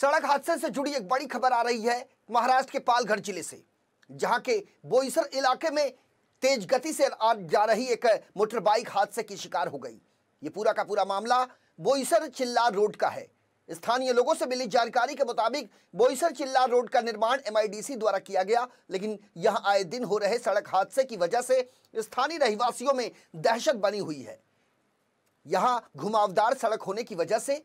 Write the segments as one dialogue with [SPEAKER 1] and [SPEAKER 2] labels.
[SPEAKER 1] सड़क हादसे से जुड़ी एक बड़ी खबर आ रही है महाराष्ट्र के पालघर जिले से जहां के बोईसर इलाके में तेज गति से आ जा रही एक मोटरबाइक हादसे की शिकार हो गई ये पूरा का पूरा मामला बोईसर चिल्लार रोड का है स्थानीय लोगों से मिली जानकारी के मुताबिक बोईसर चिल्लार रोड का निर्माण एम द्वारा किया गया लेकिन यहाँ आए दिन हो रहे सड़क हादसे की वजह से स्थानीय रहवासियों में दहशत बनी हुई है यहाँ घुमावदार सड़क होने की वजह से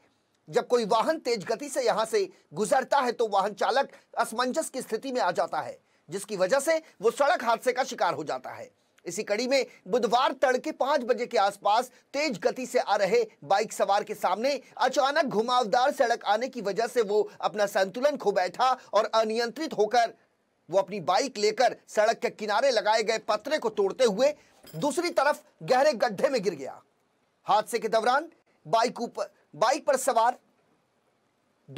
[SPEAKER 1] जब कोई वाहन तेज गति से यहां से गुजरता है तो वाहन चालक असमंजस की स्थिति में आ जाता है जिसकी वजह से वो सड़क हादसे का शिकार हो जाता है इसी कड़ी में बुधवार तड़के पांच बजे के आसपास तेज गति से आ रहे बाइक सवार के सामने अचानक घुमावदार सड़क आने की वजह से वो अपना संतुलन खो बैठा और अनियंत्रित होकर वो अपनी बाइक लेकर सड़क के किनारे लगाए गए पत्रे को तोड़ते हुए दूसरी तरफ गहरे गड्ढे में गिर गया हादसे के दौरान बाइक ऊपर बाइक पर सवार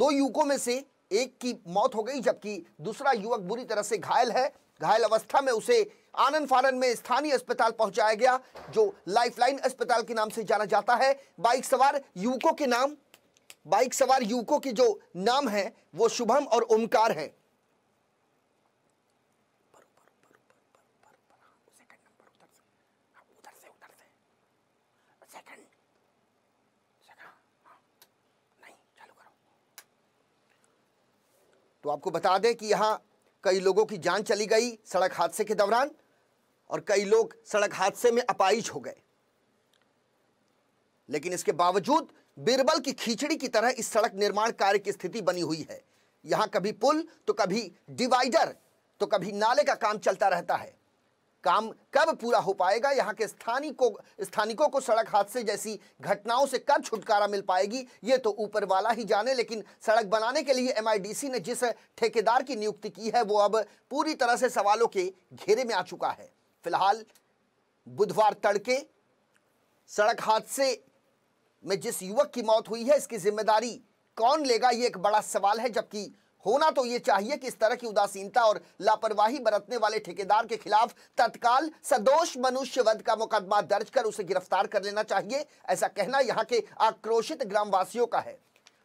[SPEAKER 1] दो युवकों में से एक की मौत हो गई जबकि दूसरा युवक बुरी तरह से घायल है घायल अवस्था में उसे आनंद फानन में स्थानीय अस्पताल पहुंचाया गया जो लाइफलाइन अस्पताल के नाम से जाना जाता है बाइक सवार युवकों के नाम बाइक सवार युवकों के जो नाम है वो शुभम और ओमकार हैं तो आपको बता दें कि यहाँ कई लोगों की जान चली गई सड़क हादसे के दौरान और कई लोग सड़क हादसे में अपाइज हो गए लेकिन इसके बावजूद बीरबल की खिचड़ी की तरह इस सड़क निर्माण कार्य की स्थिति बनी हुई है यहां कभी पुल तो कभी डिवाइडर तो कभी नाले का काम चलता रहता है काम कब पूरा हो पाएगा यहाँ के स्थानिकों स्थानिकों को सड़क हादसे जैसी घटनाओं से कब छुटकारा मिल पाएगी ये तो ऊपर वाला ही जाने लेकिन सड़क बनाने के लिए एमआईडीसी ने जिस ठेकेदार की नियुक्ति की है वो अब पूरी तरह से सवालों के घेरे में आ चुका है फिलहाल बुधवार तड़के सड़क हादसे में जिस युवक की मौत हुई है इसकी जिम्मेदारी कौन लेगा ये एक बड़ा सवाल है जबकि होना तो ये चाहिए कि इस तरह की उदासीनता और लापरवाही बरतने वाले ठेकेदार के खिलाफ तत्काल सदोष वध का मुकदमा दर्ज कर उसे गिरफ्तार कर लेना चाहिए ऐसा कहना यहाँ के आक्रोशित ग्रामवासियों का है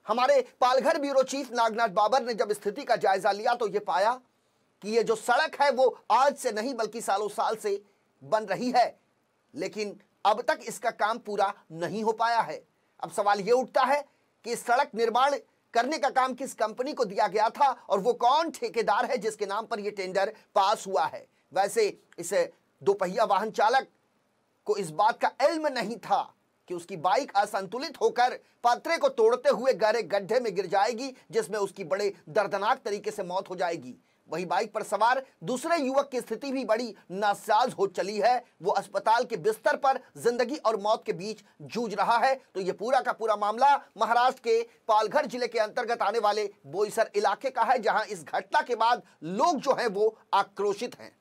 [SPEAKER 1] हमारे पालघर ब्यूरो चीफ नागनाथ बाबर ने जब स्थिति का जायजा लिया तो यह पाया कि ये जो सड़क है वो आज से नहीं बल्कि सालों साल से बन रही है लेकिन अब तक इसका काम पूरा नहीं हो पाया है अब सवाल यह उठता है कि सड़क निर्माण करने का काम किस कंपनी को दिया गया था और वो कौन ठेकेदार है जिसके नाम पर यह टेंडर पास हुआ है वैसे इस दोपहिया वाहन चालक को इस बात का इल्म नहीं था कि उसकी बाइक असंतुलित होकर पत्रे को तोड़ते हुए गहरे गड्ढे में गिर जाएगी जिसमें उसकी बड़े दर्दनाक तरीके से मौत हो जाएगी वहीं बाइक पर सवार दूसरे युवक की स्थिति भी बड़ी नासाज हो चली है वो अस्पताल के बिस्तर पर जिंदगी और मौत के बीच जूझ रहा है तो ये पूरा का पूरा मामला महाराष्ट्र के पालघर जिले के अंतर्गत आने वाले बोईसर इलाके का है जहां इस घटना के बाद लोग जो है वो आक्रोशित हैं